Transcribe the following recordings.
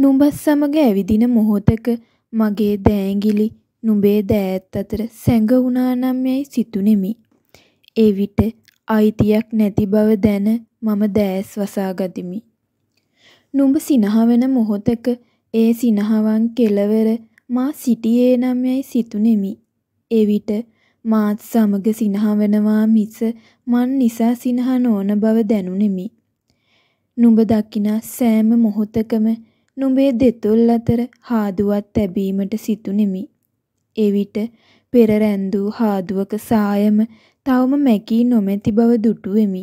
නුඹත් සමග ඇවිදින මොහොතක මගේ දෑඇඟිලි නුඹේ දෑඇත් අතර සැඟ වුණානම් යැයි සිතුනෙමි. එවිට අයිතියක් නැති බව දැන මම දෑස් වසා ගතිමි. නුඹ සිනහවන මොහොතක ඒ සිනහවන් කෙළවර මා සිටියේ නම් යැයි සිතුනෙමි. එවිට මාත් සමග සිනහවනවා මිස මන් නිසා සිනහ නොවන බව දැනුනෙමි. නුඹ දකිනා සෑම මොහොතකම නුඹේ දෙතොල් අතර හාදුවක් තැබීමට සිතුනිමි. එවිට පෙර රැන්දූ හාදුවක සායම තවම මැකී නොමැති බව දුටුවෙමි.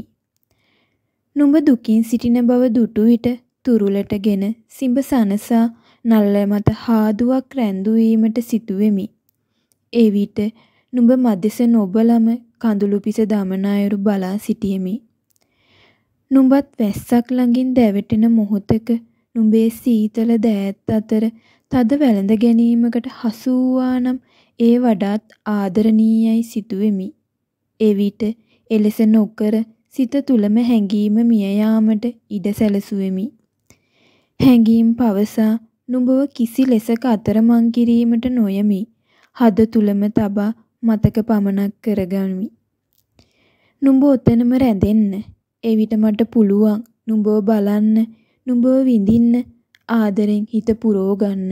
නුඹ දුකින් සිටින බව දුටු විට තුරුලටගෙන සිඹ සනසා නල්ල මත හාදුවක් රැඳු වීමට සිතුවෙමි. එවිට නුඹ මදෙස නොබලම කඳුළු පිස දමන අයුරු බලා සිටියෙමි. නුඹත් වැස්සක් ළඟින් දැවටෙන මොහොතක නුඹේ සීතල දෑත් අතර තද වැළඳ ගැනීමකට හසු වූවා නම් ඒ වඩාත් ආදරණීයයි සිතුවෙමි. එවිට එලෙස නොකර සිත තුළම හැඟීම මිය යාමට ඉඩ සැලසුවෙමි. හැඟීම් පවසා නුඹව කිසි ලෙසක අතරමං කිරීමට නොයමි. හද තුලම තබා මතක පමණක් කරගනිමි. නුඹ ඔතනම රැඳෙන්න. එවිට මට පුළුවන් නුඹව බලන්න නුඹව විඳින්න ආදරෙන් හිත පුරෝගන්න